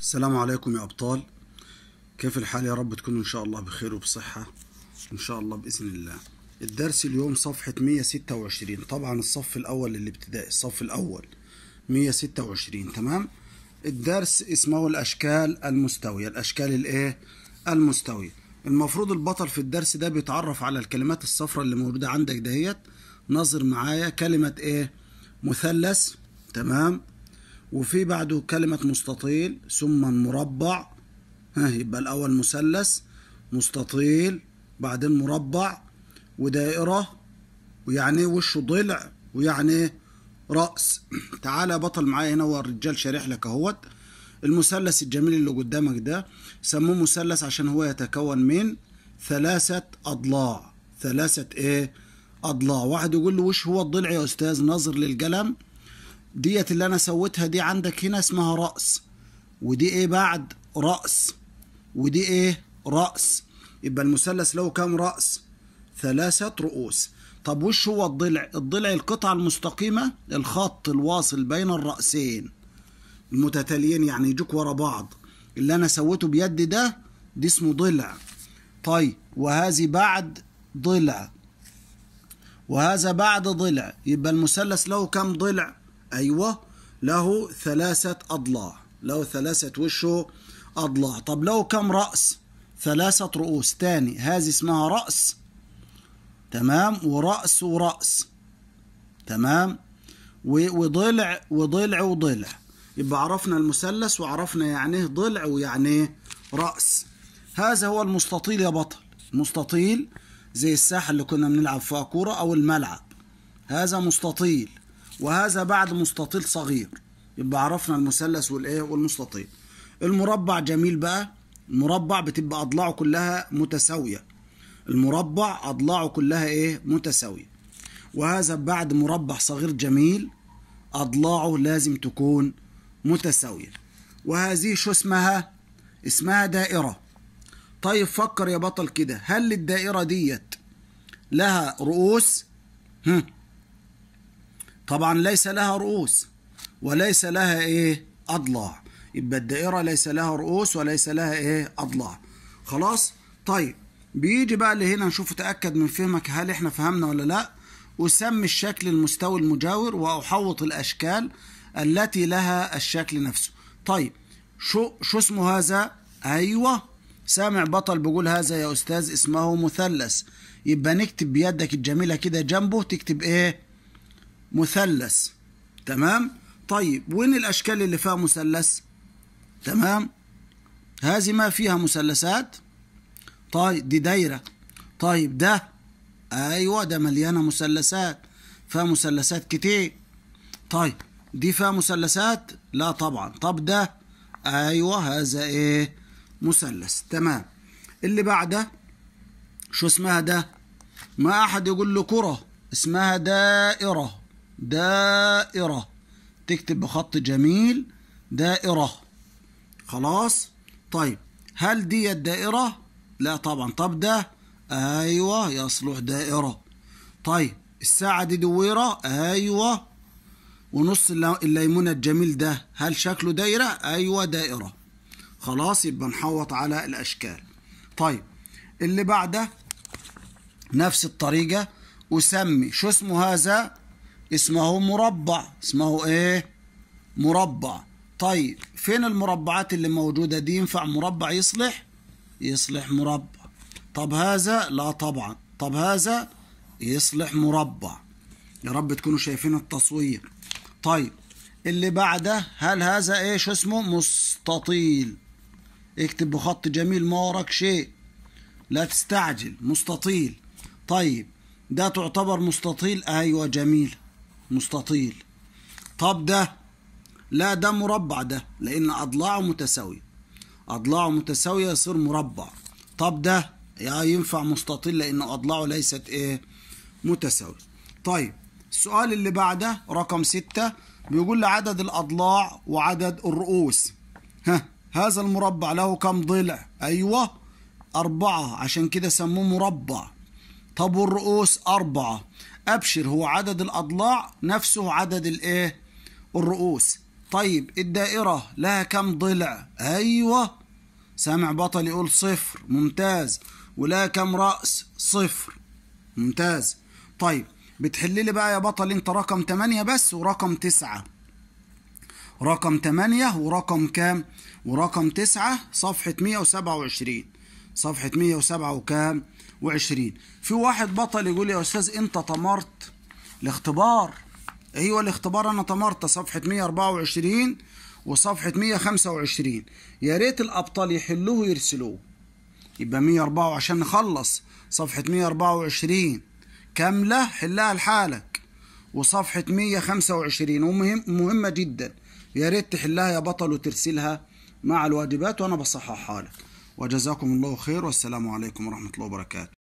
السلام عليكم يا أبطال كيف الحال يا رب تكونوا إن شاء الله بخير وبصحة إن شاء الله بإذن الله الدرس اليوم صفحة 126 طبعا الصف الأول للابتدائي الصف الأول 126 تمام الدرس اسمه الأشكال المستوية الأشكال الإيه المستوية المفروض البطل في الدرس ده بيتعرف على الكلمات الصفراء اللي موجودة عندك دهيت نظر معايا كلمة إيه مثلث تمام وفي بعده كلمة مستطيل ثم مربع ها يبقى الأول مثلث مستطيل بعدين مربع ودائرة ويعني وشه ضلع ويعني رأس تعالى بطل معايا هنا هو الرجال شارح لك اهوت المثلث الجميل اللي قدامك ده سموه مثلث عشان هو يتكون من ثلاثة أضلاع ثلاثة إيه؟ أضلاع واحد يقول له وش هو الضلع يا أستاذ نظر للقلم ديت اللي انا سويتها دي عندك هنا اسمها راس ودي ايه بعد راس ودي ايه راس يبقى المثلث له كام راس ثلاثه رؤوس طب وش هو الضلع الضلع القطعه المستقيمه الخط الواصل بين الراسين المتتاليين يعني يجوك ورا بعض اللي انا سويته بيدي ده دي اسمه ضلع طيب وهذه بعد ضلع وهذا بعد ضلع يبقى المثلث له كم ضلع أيوة له ثلاثة أضلاع له ثلاثة وشه أضلاع طب له كم رأس ثلاثة رؤوس تاني هذه اسمها رأس تمام ورأس ورأس تمام وضلع وضلع وضلع يبقى عرفنا المثلث وعرفنا يعني ايه ضلع ويعني إيه رأس هذا هو المستطيل يا بطل مستطيل زي الساحة اللي كنا بنلعب فيها كورة أو الملعب هذا مستطيل وهذا بعد مستطيل صغير يبقى عرفنا المثلث والايه والمستطيل المربع جميل بقى المربع بتبقى اضلاعه كلها متساويه المربع اضلاعه كلها ايه متساويه وهذا بعد مربع صغير جميل اضلاعه لازم تكون متساويه وهذه شو اسمها اسمها دائره طيب فكر يا بطل كده هل الدائره ديت لها رؤوس هم طبعا ليس لها رؤوس وليس لها ايه اضلاع يبقى الدائره ليس لها رؤوس وليس لها ايه اضلاع خلاص طيب بيجي بقى اللي هنا نشوف تاكد من فهمك هل احنا فهمنا ولا لا وسمي الشكل المستوي المجاور واحوط الاشكال التي لها الشكل نفسه طيب شو شو اسمه هذا ايوه سامع بطل بيقول هذا يا استاذ اسمه مثلث يبقى نكتب بيدك الجميله كده جنبه تكتب ايه مثلث تمام طيب وين الأشكال اللي فيها مثلث تمام هذه ما فيها مثلثات طيب دي دايرة طيب ده أيوة ده مليانة مثلثات فيها مثلثات كتير طيب دي فيها مثلثات لا طبعا طب ده أيوة هذا إيه مثلث تمام اللي بعده شو اسمها ده ما أحد يقول له كرة اسمها دائرة دائرة تكتب بخط جميل دائرة خلاص طيب هل دي الدائرة لا طبعا طب ده أيوة يصلح دائرة طيب الساعة دي دويرة أيوة ونص الليمونة الجميل ده هل شكله دايرة أيوة دائرة خلاص يبقى نحوط على الأشكال طيب اللي بعده نفس الطريقة أسمي شو اسمه هذا اسمه مربع اسمه ايه مربع طيب فين المربعات اللي موجودة دي ينفع مربع يصلح يصلح مربع طب هذا لا طبعا طب هذا يصلح مربع يا رب تكونوا شايفين التصوير طيب اللي بعده هل هذا ايش اسمه مستطيل اكتب بخط جميل ما وراك شيء لا تستعجل مستطيل طيب ده تعتبر مستطيل ايوه جميل مستطيل طب ده لا ده مربع ده لأن أضلاعه متساوية أضلاعه متساوية يصير مربع طب ده يا ينفع مستطيل لأن أضلاعه ليست إيه متساوية طيب السؤال اللي بعده رقم ستة بيقول لي عدد الأضلاع وعدد الرؤوس ها هذا المربع له كم ضلع أيوة أربعة عشان كده سموه مربع طب والرؤوس أربعة ابشر هو عدد الاضلاع نفسه عدد الايه الرؤوس طيب الدائره لها كم ضلع ايوه سامع بطل يقول صفر ممتاز ولها كم راس صفر ممتاز طيب بتحل لي بقى يا بطل انت رقم 8 بس ورقم 9 رقم 8 ورقم كام ورقم 9 صفحه 127 صفحة 107 وكام و20 في واحد بطل يقول يا أستاذ أنت طمرت الاختبار أيوة الاختبار أنا طمرت صفحة 124 وصفحة 125 يا ريت الأبطال يحلوه ويرسلوه يبقى 104 عشان نخلص صفحة 124 كاملة حلها لحالك وصفحة 125 ومهم مهمة جدا يا ريت تحلها يا بطل وترسلها مع الواجبات وأنا بصححها لك وجزاكم الله خير والسلام عليكم ورحمة الله وبركاته